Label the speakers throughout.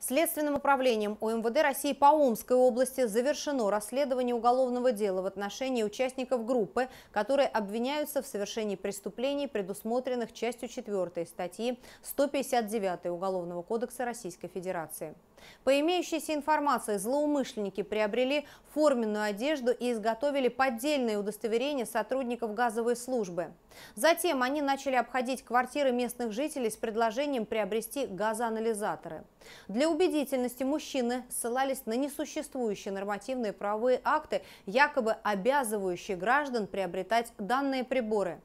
Speaker 1: Следственным управлением УМВД России по Омской области завершено расследование уголовного дела в отношении участников группы, которые обвиняются в совершении преступлений, предусмотренных частью 4 статьи 159 Уголовного кодекса Российской Федерации. По имеющейся информации, злоумышленники приобрели форменную одежду и изготовили поддельные удостоверения сотрудников газовой службы. Затем они начали обходить квартиры местных жителей с предложением приобрести газоанализаторы. Для для убедительности мужчины ссылались на несуществующие нормативные правовые акты, якобы обязывающие граждан приобретать данные приборы.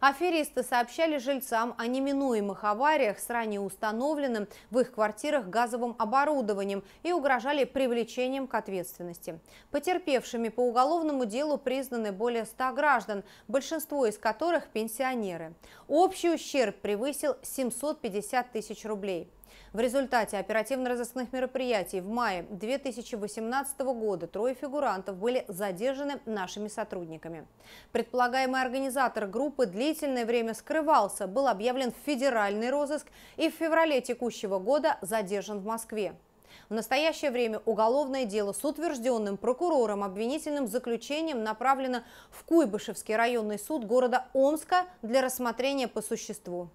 Speaker 1: Аферисты сообщали жильцам о неминуемых авариях с ранее установленным в их квартирах газовым оборудованием и угрожали привлечением к ответственности. Потерпевшими по уголовному делу признаны более 100 граждан, большинство из которых – пенсионеры. Общий ущерб превысил 750 тысяч рублей. В результате оперативно-розыскных мероприятий в мае 2018 года трое фигурантов были задержаны нашими сотрудниками. Предполагаемый организатор группы для длительное время скрывался, был объявлен в федеральный розыск и в феврале текущего года задержан в Москве. В настоящее время уголовное дело с утвержденным прокурором обвинительным заключением направлено в Куйбышевский районный суд города Омска для рассмотрения по существу.